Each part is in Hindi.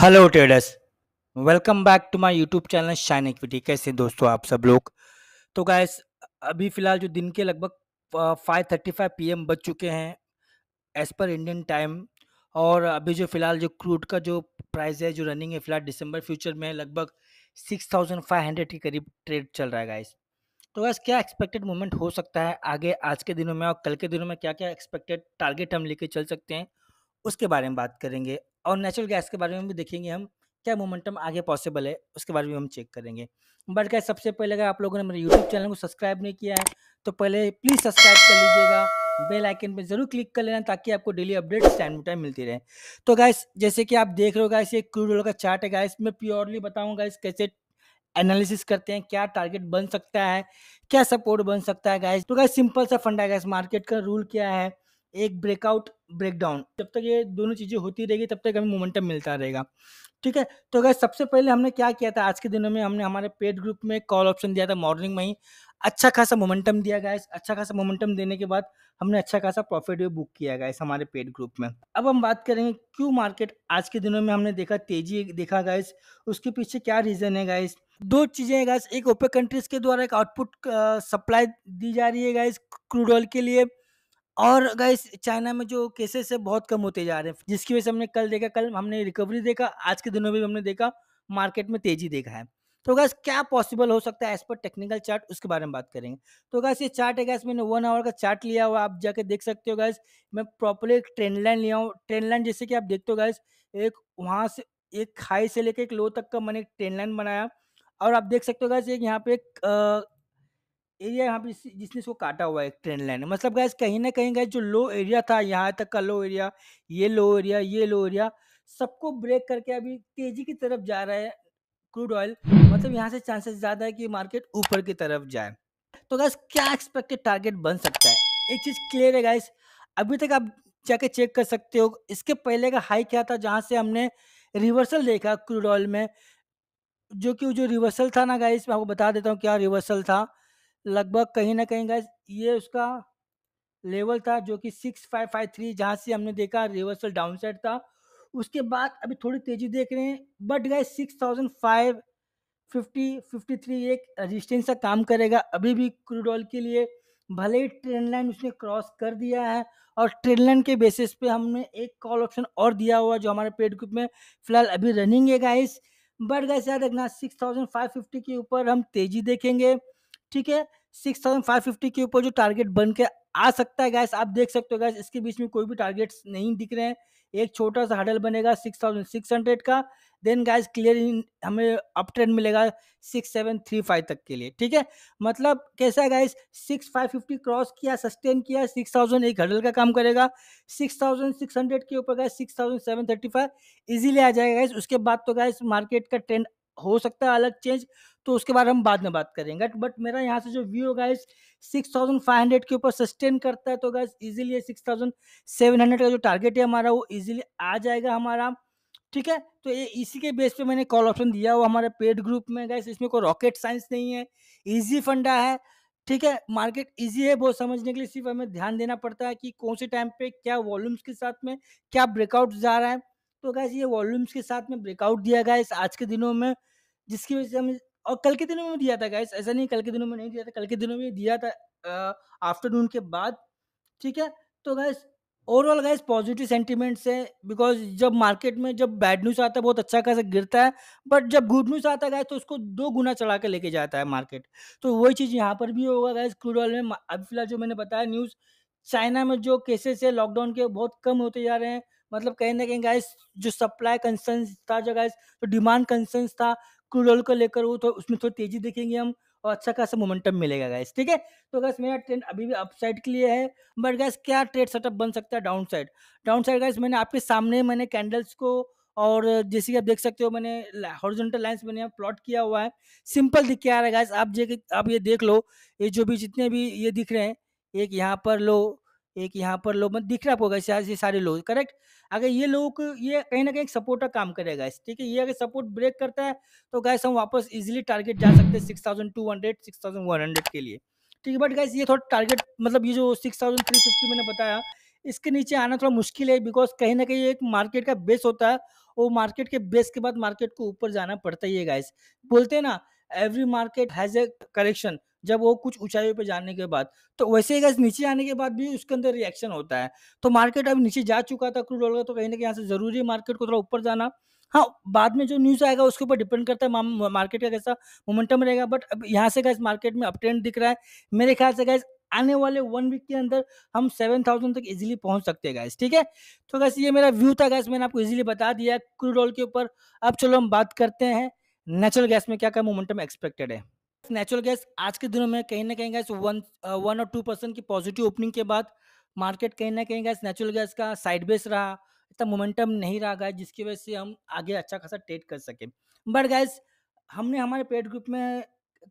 Hello traders welcome back to my YouTube channel shine equity कैसे दोस्तों आप सब लोग तो गैस अभी फ़िलहाल जो दिन के लगभग 5:35 पीएम बज चुके हैं एज़ पर इंडियन टाइम और अभी जो फ़िलहाल जो क्रूड का जो प्राइस है जो रनिंग है फ़िलहाल दिसंबर फ्यूचर में लगभग 6,500 के करीब ट्रेड चल रहा है गाइस तो गैस क्या एक्सपेक्टेड मूवमेंट हो सकता है आगे आज के दिनों में और कल के दिनों में क्या क्या एक्सपेक्टेड टारगेट हम लेके चल सकते हैं उसके बारे में बात करेंगे और नेचुरल गैस के बारे में भी देखेंगे हम क्या मोमेंटम आगे पॉसिबल है उसके बारे में हम चेक करेंगे बट क्या सबसे पहले अगर आप लोगों ने मेरे यूट्यूब चैनल को सब्सक्राइब नहीं किया है तो पहले प्लीज़ सब्सक्राइब कर लीजिएगा बेल आइकन पे जरूर क्लिक कर लेना ताकि आपको daily updates time to time मिलती रहे तो गाइस जैसे कि आप देख रहे हो गाइस ये क्रूड ऑयल का चार्ट है गाइस मैं प्योरली बताऊंगा इस कैसे एनालिसिस करते हैं क्या टारगेट बन सकता है क्या सपोर्ट बन सकता है गाइस तो गाइस सिंपल सा फंडा गाइस मार्केट का रूल क्या है एक ब्रेकआउट ब्रेकडाउन जब तक ये दोनों चीज़ें होती रहेगी तब तक हमें मोमेंटम मिलता रहेगा ठीक है तो अगर सबसे पहले हमने क्या किया था आज के दिनों में हमने हमारे पेड ग्रुप में कॉल ऑप्शन दिया था मॉर्निंग में ही अच्छा खासा मोमेंटम दिया गया अच्छा खासा मोमेंटम देने के बाद हमने अच्छा खासा प्रॉफिट भी बुक किया गया हमारे पेड ग्रुप में अब हम बात करेंगे क्यों मार्केट आज के दिनों में हमने देखा तेजी देखा गाइस उसके पीछे क्या रीज़न है गाइस दो चीज़ें हैं गाइस एक ओपेक कंट्रीज़ के द्वारा एक आउटपुट सप्लाई दी जा रही है गाइस क्रूड ऑयल के लिए और गाइस चाइना में जो केसेस है बहुत कम होते जा रहे हैं जिसकी वजह से हमने कल देखा कल हमने रिकवरी देखा आज के दिनों में हमने देखा मार्केट में तेजी देखा है तो गैस क्या पॉसिबल हो सकता है एज पर टेक्निकल चार्ट उसके बारे में बात करेंगे तो गैस ये चार्ट है गैस मैंने वन आवर का चार्ट लिया हुआ आप जाके देख सकते हो गैस मैं प्रॉपरली ट्रेंड लाइन लिया हूँ ट्रेंड लाइन जैसे कि आप देखते हो गैस एक वहाँ से एक हाई से लेकर एक लो तक का मैंने एक ट्रेंड लाइन बनाया और आप देख सकते हो गैस एक यहाँ पे एक एरिया यहाँ पे जिसने इसको काटा हुआ है ट्रेन लाइन मतलब गैस कहीं ना कहीं गए जो लो एरिया था यहाँ तक का लो एरिया ये लो एरिया ये लो एरिया सबको ब्रेक करके अभी तेजी की तरफ जा रहा है क्रूड ऑयल मतलब यहाँ से चांसेस ज़्यादा है कि मार्केट ऊपर की तरफ जाए तो गैस क्या एक्सपेक्टेड टारगेट बन सकता है एक चीज़ क्लियर है गैस अभी तक आप जाके चेक कर सकते हो इसके पहले का हाई क्या था जहाँ से हमने रिवर्सल देखा क्रूड ऑयल में जो कि वो जो रिवर्सल था ना गाइस मैं आपको बता देता हूँ क्या रिवर्सल था लगभग कहीं ना कहीं गैस ये उसका लेवल था जो कि सिक्स फाइव फाइव थ्री जहाँ से हमने देखा रिवर्सल डाउन साइड था उसके बाद अभी थोड़ी तेजी देख रहे हैं बट गए six thousand five fifty fifty three एक रजिस्टेंस का काम करेगा अभी भी क्रूड ऑयल के लिए भले ही ट्रेन लाइन उसने क्रॉस कर दिया है और ट्रेन लाइन के बेसिस पे हमने एक कॉल ऑप्शन और दिया हुआ जो हमारे पेड ग्रुप में फिलहाल अभी रनिंग है गाइस बट गाइस याद रखना सिक्स थाउजेंड फाइव फिफ्टी के ऊपर हम तेजी देखेंगे ठीक है सिक्स थाउजेंड फाइव फिफ्टी के ऊपर जो टारगेट बन के आ सकता है गैस आप देख सकते हो गैस इसके बीच में कोई भी टारगेट्स नहीं दिख रहे हैं एक छोटा सा हडल बनेगा सिक्स थाउजेंड सिक्स हंड्रेड का देन गैस क्लियर इन हमें अप ट्रेंड मिलेगा सिक्स सेवन थ्री फाइव तक के लिए ठीक है मतलब कैसा है guys six five fifty cross किया सस्टेन किया सिक्स थाउजेंड एक हडल का काम करेगा सिक्स थाउजेंड सिक्स हंड्रेड के ऊपर guys six thousand seven thirty five easily आ जाएगा गैस उसके बाद तो गैस मार्केट का ट्रेंड हो सकता है अलग चेंज तो उसके बारे हम बाद में बात करेंगे बट मेरा यहाँ से जो view guys six thousand five hundred के ऊपर सस्टेन करता है तो guys easily six thousand seven hundred का जो टारगेट है हमारा वो इजिली आ जाएगा हमारा ठीक है तो ये इसी के बेस पे मैंने कॉल ऑप्शन दिया हुआ हमारे पेड ग्रुप में गाइस इसमें कोई रॉकेट साइंस नहीं है इजी फंडा है ठीक है मार्केट इजी है बहुत समझने के लिए सिर्फ हमें ध्यान देना पड़ता है कि कौन से टाइम पे क्या वॉल्यूम्स के साथ में क्या ब्रेकआउट जा रहा है तो गैस ये वॉल्यूम्स के साथ में ब्रेकआउट दिया गया इस आज के दिनों में जिसकी वजह से हमें और कल के दिनों में दिया था गाइस ऐसा नहीं कल के दिनों में नहीं दिया था कल के दिनों में दिया था आफ्टरनून के बाद ठीक है तो guys overall guys positive sentiments है बिकॉज जब मार्केट में जब बैड न्यूज़ आता है बहुत अच्छा खासा गिरता है बट जब गुड न्यूज़ आता है गाइस तो उसको दो गुना चढ़ा के लेके जाता है मार्केट तो वही चीज़ यहाँ पर भी होगा गाइस क्रूड ऑयल में अभी फिलहाल जो मैंने बताया न्यूज़ चाइना में जो केसेस है लॉकडाउन के बहुत कम होते जा रहे हैं मतलब कहीं ना कहीं गाइस जो सप्लाई कंसर्न था जो गाइस जो डिमांड कंसर्न था ऑयल को लेकर वो तो उसमें थोड़ी तेजी देखेंगे हम और अच्छा खासा मोमेंटम मिलेगा गैस ठीक है तो गैस मेरा ट्रेंड अभी भी अप साइड के लिए है बट गैस क्या ट्रेड सेटअप बन सकता है down side down side guys मैंने आपके सामने मैंने कैंडल्स को और जैसे कि आप देख सकते हो मैंने हॉरिजॉन्टल लाइंस मैंने यहाँ प्लॉट किया हुआ है सिंपल दिख के आ रहा है गैस आप जे आप ये देख लो ये जो भी जितने भी ये दिख रहे हैं एक यहाँ पर लो एक यहाँ पर लोग मतलब दिख रहा होगा कैसे ऐसे सारे लोग करेक्ट अगर ये लोग को ये कहीं ना कहीं सपोर्ट का काम करेगा ठीक है ये अगर सपोर्ट ब्रेक करता है तो गैस हम वापस इजिली टारगेट जा सकते हैं six thousand two hundred six thousand one hundred के लिए ठीक है बट गैस ये थोड़ा टारगेट मतलब ये जो सिक्स थाउजेंड थ्री फिफ्टी मैंने बताया इसके नीचे आना थोड़ा मुश्किल है बिकॉज कहीं ना कहीं एक मार्केट का बेस होता है वो मार्केट के बेस के बाद मार्केट को ऊपर जाना पड़ता ही है गाइस बोलते हैं ना every market has a correction जब वो कुछ ऊंचाइयों पर जाने के बाद तो वैसे ही गैस नीचे आने के बाद भी उसके अंदर रिएक्शन होता है तो मार्केट अब नीचे जा चुका था क्रूड ऑयल का तो कहीं ना कहीं यहाँ से जरूरी है मार्केट को थोड़ा ऊपर जाना हाँ बाद में जो न्यूज़ आएगा उसके ऊपर डिपेंड करता है मार्केट का कैसा मोमेंटम रहेगा बट अब यहाँ से गैस मार्केट में अपट्रेंड दिख रहा है मेरे ख्याल से गैस आने वाले वन वीक के अंदर हम सेवन थाउजेंड तक इजीली पहुंच सकते हैं गैस ठीक है तो गैस ये मेरा व्यू था गैस मैंने आपको इजीली बता दिया क्रूड ऑयल के ऊपर अब चलो हम बात करते हैं नेचुरल गैस में क्या क्या मोमेंटम एक्सपेक्टेड है नेचुरल गैस आज के दिनों में कहीं ना कहीं गैस वन वन और टू परसेंट की पॉजिटिव ओपनिंग के बाद मार्केट कहीं ना कहीं गैस नेचुरल गैस का साइड बेस रहा इतना मोमेंटम नहीं रहा गैस जिसकी वजह से हम आगे अच्छा खासा ट्रेड कर सके बट गैस हमने हमारे पेड ग्रुप में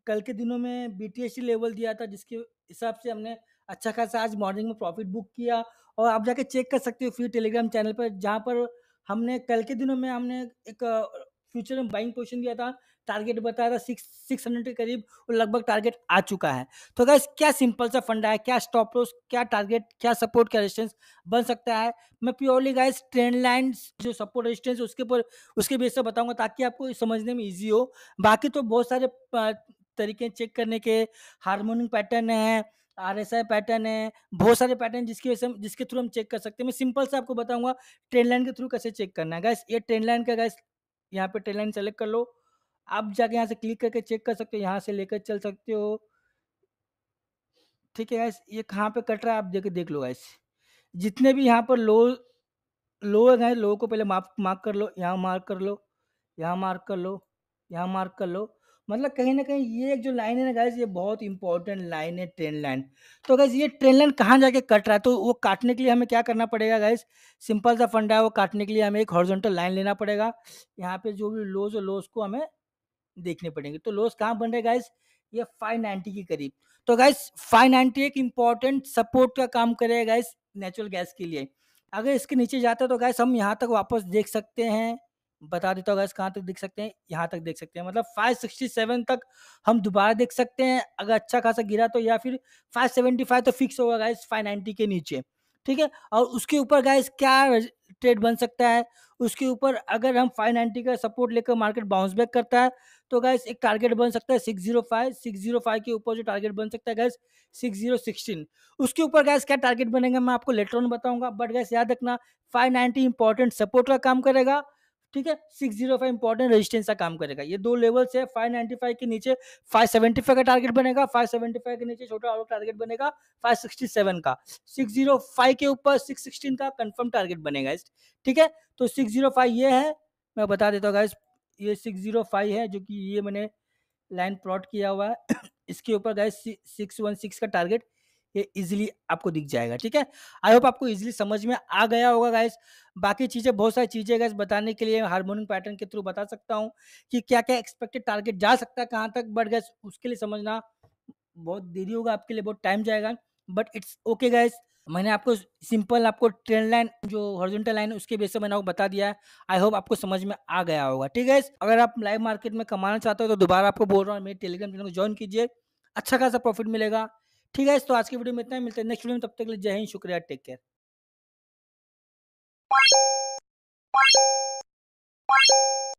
कल के दिनों में बी लेवल दिया था जिसके हिसाब से हमने अच्छा खासा आज मॉर्निंग में प्रॉफिट बुक किया और आप जाके चेक कर सकते हो फ्री टेलीग्राम चैनल पर जहाँ पर हमने कल के दिनों में हमने एक फ्यूचर में बाइंग पोजिशन दिया था टारगेट बताया था सिक्स सिक्स हंड्रेड के करीब और लगभग टारगेट आ चुका है तो अगर क्या सिंपल सा फंड है क्या स्टॉप लॉस क्या टारगेट क्या सपोर्ट क्या रेजिस्टेंस बन सकता है मैं प्योरली गाइस ट्रेंड लाइन जो सपोर्ट रेजिस्टेंस उसके ऊपर उसके बेस से बताऊंगा ताकि आपको समझने में ईजी हो बाकी तो बहुत सारे तरीके चेक करने के हारमोनिक पैटर्न है आर एस आई पैटर्न है बहुत सारे पैटर्न जिसकी वजह से जिसके थ्रू हम चेक कर सकते हैं मैं सिंपल से आपको बताऊंगा ट्रेंड लाइन के थ्रू कैसे चेक करना है गैस ये ट्रेंड लाइन का गैस यहाँ पे ट्रेन लाइन सेलेक्ट कर लो आप जाके यहाँ से क्लिक करके चेक कर सकते हो यहाँ से लेकर चल सकते हो ठीक है ये कहाँ पे कट रहा है आप देख देख लो गैस जितने भी यहाँ पर लो लो है लोगों को पहले मार्क मार्क कर लो यहाँ मार्क कर लो यहाँ मार्क कर लो यहाँ मार्क कर लो मतलब कहीं ना कहीं ये एक जो लाइन है ना गाइज ये बहुत इंपॉर्टेंट लाइन है ट्रेन लाइन। तो गाइज ये ट्रेन लाइन कहाँ जाके कट रहा है तो वो काटने के लिए हमें क्या करना पड़ेगा गाइज सिंपल सा फंडा है वो काटने के लिए हमें एक हॉरिजॉन्टल लाइन लेना पड़ेगा। यहाँ पे जो भी लोज़ है लोज़ को हमें देखने पड़ेंगे। तो लोज़ कहाँ बन रहे गाइज ये ये नाइन्टी के करीब। तो फाइव नाइन्टी एक इम्पोर्टेंट सपोर्ट का काम करेगा गाइस नेचुरल गैस के लिए। अगर इसके नीचे जाता है तो गाइस हम यहाँ तक वापस देख सकते हैं बता देता हूँ गैस कहाँ तक देख सकते हैं यहाँ तक देख सकते हैं मतलब 567 तक हम दोबारा देख सकते हैं अगर अच्छा खासा गिरा तो या फिर 575 तो फिक्स होगा गैस 590 के नीचे ठीक है और उसके ऊपर गैस क्या ट्रेड बन सकता है उसके ऊपर अगर हम 590 का सपोर्ट लेकर मार्केट बाउंस बैक करता है तो गैस एक टारगेट बन सकता है 605 605 के ऊपर जो टारगेट बन सकता है गैस 6016 उसके ऊपर गैस क्या टारगेट बनेगा मैं आपको लेटर ऑन बताऊंगा बट गैस याद रखना 590 इंपॉर्टेंट सपोर्ट का काम करेगा ठीक है six zero five important resistance का काम करेगा ये दो लेवल्स है फाइव नाइन्टी फाइव के नीचे फाइव सेवेंटी फाइव का टारगेट बनेगा फाइव सेवेंटी फाइव के नीचे छोटा और टारगेट बनेगा फाइव सिक्सटी सेवन का सिक्स जीरो फाइव के ऊपर सिक्स सिक्सटीन का कंफर्म टारगेट बनेगा इस ठीक है तो सिक्स जीरो फाइव ये है मैं बता देता हूँ गाइस ये सिक्स जीरो फाइव है जो कि ये मैंने लाइन प्लॉट किया हुआ है इसके ऊपर गए सिक्स वन सिक्स का टारगेट ये इजीली आपको दिख जाएगा ठीक है आई होप आपको इजीली समझ में आ गया होगा गाइस बाकी चीज़ें बहुत सारी चीज़ें गैस बताने के लिए हारमोनियम पैटर्न के थ्रू बता सकता हूँ कि क्या क्या एक्सपेक्टेड टारगेट जा सकता है कहाँ तक बट गैस उसके लिए समझना बहुत देरी होगा आपके लिए बहुत टाइम जाएगा बट इट्स ओके गैस मैंने आपको सिंपल आपको ट्रेंड लाइन जो हॉरिजॉन्टल लाइन उसके बेस से मैंने आपको बता दिया है आई होप आपको समझ में आ गया होगा ठीक है अगर आप लाइव मार्केट में कमाना चाहते हो तो दोबारा आपको बोल रहा हूँ मेरे टेलीग्राम चैनल को ज्वाइन कीजिए अच्छा खासा प्रॉफिट मिलेगा ठीक है तो आज की वीडियो में इतना ही मिलता है नेक्स्ट वीडियो में तब तक के लिए जय हिंद शुक्रिया टेक केयर